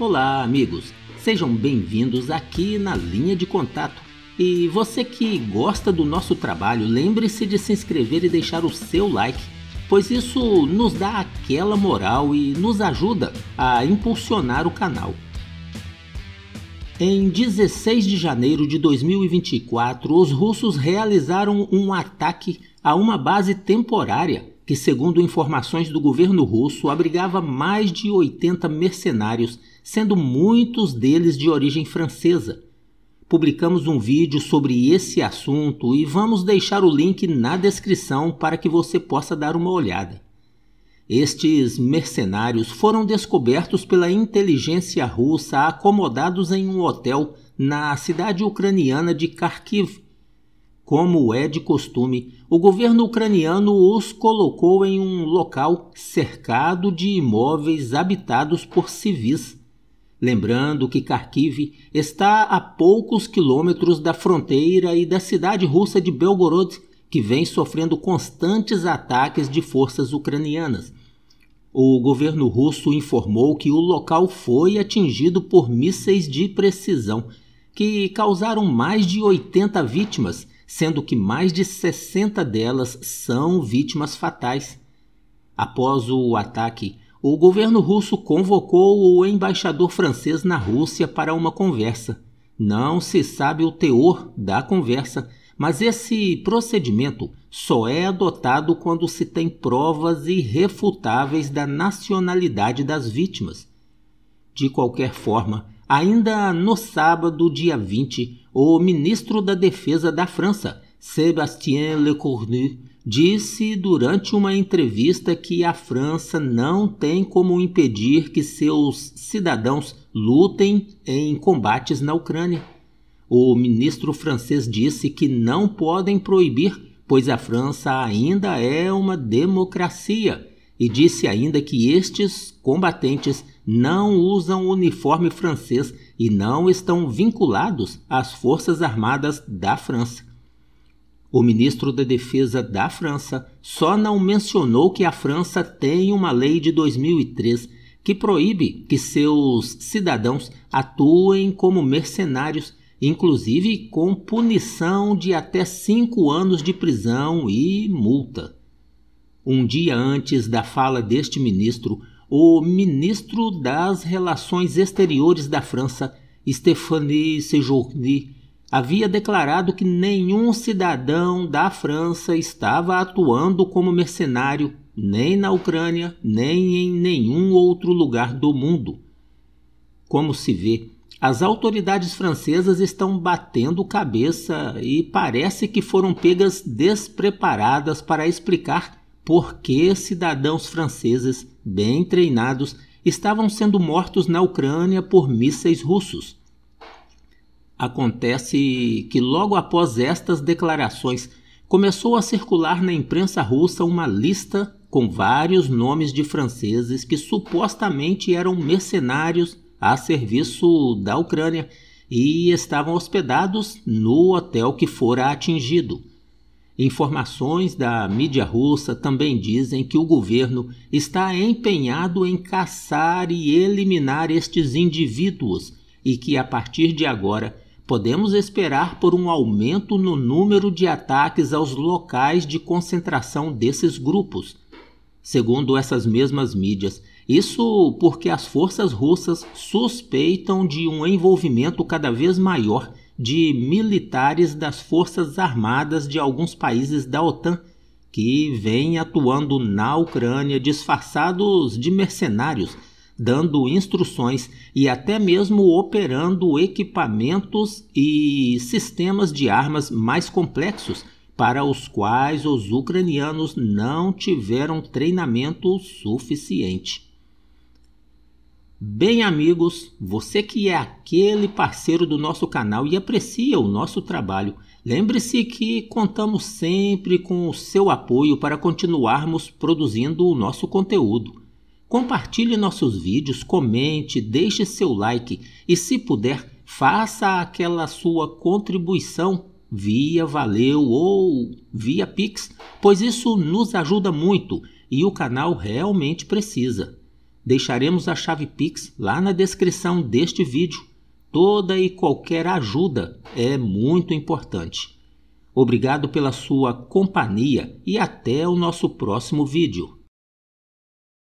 Olá, amigos! Sejam bem-vindos aqui na linha de contato. E você que gosta do nosso trabalho, lembre-se de se inscrever e deixar o seu like, pois isso nos dá aquela moral e nos ajuda a impulsionar o canal. Em 16 de janeiro de 2024, os russos realizaram um ataque a uma base temporária que, segundo informações do governo russo, abrigava mais de 80 mercenários, sendo muitos deles de origem francesa. Publicamos um vídeo sobre esse assunto e vamos deixar o link na descrição para que você possa dar uma olhada. Estes mercenários foram descobertos pela inteligência russa acomodados em um hotel na cidade ucraniana de Kharkiv, como é de costume, o governo ucraniano os colocou em um local cercado de imóveis habitados por civis. Lembrando que Kharkiv está a poucos quilômetros da fronteira e da cidade russa de Belgorod, que vem sofrendo constantes ataques de forças ucranianas. O governo russo informou que o local foi atingido por mísseis de precisão, que causaram mais de 80 vítimas sendo que mais de 60 delas são vítimas fatais. Após o ataque, o governo russo convocou o embaixador francês na Rússia para uma conversa. Não se sabe o teor da conversa, mas esse procedimento só é adotado quando se tem provas irrefutáveis da nacionalidade das vítimas. De qualquer forma, Ainda no sábado, dia 20, o ministro da Defesa da França, Sébastien Lecornu, disse durante uma entrevista que a França não tem como impedir que seus cidadãos lutem em combates na Ucrânia. O ministro francês disse que não podem proibir, pois a França ainda é uma democracia e disse ainda que estes combatentes não usam uniforme francês e não estão vinculados às Forças Armadas da França. O ministro da Defesa da França só não mencionou que a França tem uma lei de 2003 que proíbe que seus cidadãos atuem como mercenários, inclusive com punição de até cinco anos de prisão e multa. Um dia antes da fala deste ministro, o ministro das Relações Exteriores da França, Stéphane Séjourné, havia declarado que nenhum cidadão da França estava atuando como mercenário nem na Ucrânia, nem em nenhum outro lugar do mundo. Como se vê, as autoridades francesas estão batendo cabeça e parece que foram pegas despreparadas para explicar porque cidadãos franceses bem treinados estavam sendo mortos na Ucrânia por mísseis russos. Acontece que logo após estas declarações começou a circular na imprensa russa uma lista com vários nomes de franceses que supostamente eram mercenários a serviço da Ucrânia e estavam hospedados no hotel que fora atingido. Informações da mídia russa também dizem que o governo está empenhado em caçar e eliminar estes indivíduos e que a partir de agora podemos esperar por um aumento no número de ataques aos locais de concentração desses grupos. Segundo essas mesmas mídias, isso porque as forças russas suspeitam de um envolvimento cada vez maior de militares das forças armadas de alguns países da OTAN que vêm atuando na Ucrânia disfarçados de mercenários, dando instruções e até mesmo operando equipamentos e sistemas de armas mais complexos para os quais os ucranianos não tiveram treinamento suficiente. Bem, amigos, você que é aquele parceiro do nosso canal e aprecia o nosso trabalho, lembre-se que contamos sempre com o seu apoio para continuarmos produzindo o nosso conteúdo. Compartilhe nossos vídeos, comente, deixe seu like e, se puder, faça aquela sua contribuição via Valeu ou via Pix, pois isso nos ajuda muito e o canal realmente precisa. Deixaremos a chave Pix lá na descrição deste vídeo. Toda e qualquer ajuda é muito importante. Obrigado pela sua companhia e até o nosso próximo vídeo.